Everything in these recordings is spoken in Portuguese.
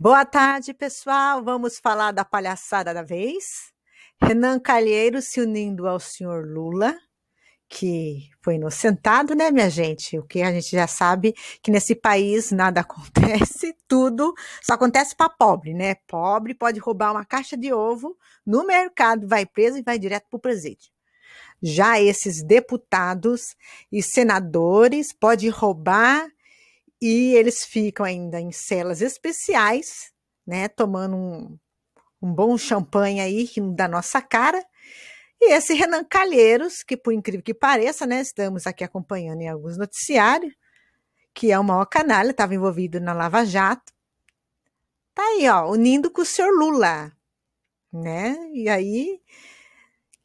Boa tarde, pessoal. Vamos falar da palhaçada da vez. Renan Calheiro se unindo ao senhor Lula, que foi inocentado, né, minha gente? O que a gente já sabe que nesse país nada acontece, tudo só acontece para pobre, né? Pobre pode roubar uma caixa de ovo no mercado, vai preso e vai direto para o presídio. Já esses deputados e senadores pode roubar e eles ficam ainda em celas especiais, né? Tomando um, um bom champanhe aí da nossa cara. E esse Renan Calheiros, que por incrível que pareça, né, estamos aqui acompanhando em alguns noticiários, que é o maior canalha, estava envolvido na Lava Jato. Tá aí, ó, unindo com o senhor Lula, né? E aí,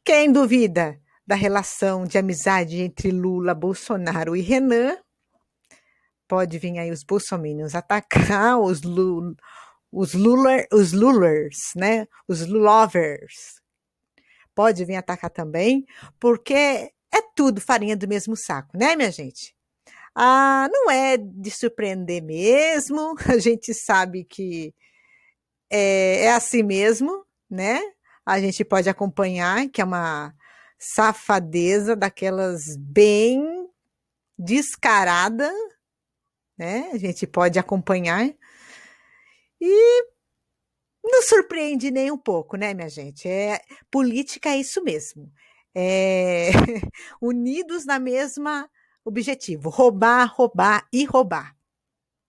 quem duvida da relação de amizade entre Lula, Bolsonaro e Renan, pode vir aí os bolsominions atacar os, Lul, os, Lular, os Lulers, né? Os Lovers. Pode vir atacar também, porque é tudo farinha do mesmo saco, né, minha gente? Ah, não é de surpreender mesmo, a gente sabe que é, é assim mesmo, né? A gente pode acompanhar que é uma safadeza daquelas bem descarada, né? A gente pode acompanhar. E não surpreende nem um pouco, né, minha gente? É, política é isso mesmo. É, unidos na mesma objetivo: roubar, roubar e roubar.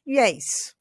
E é isso.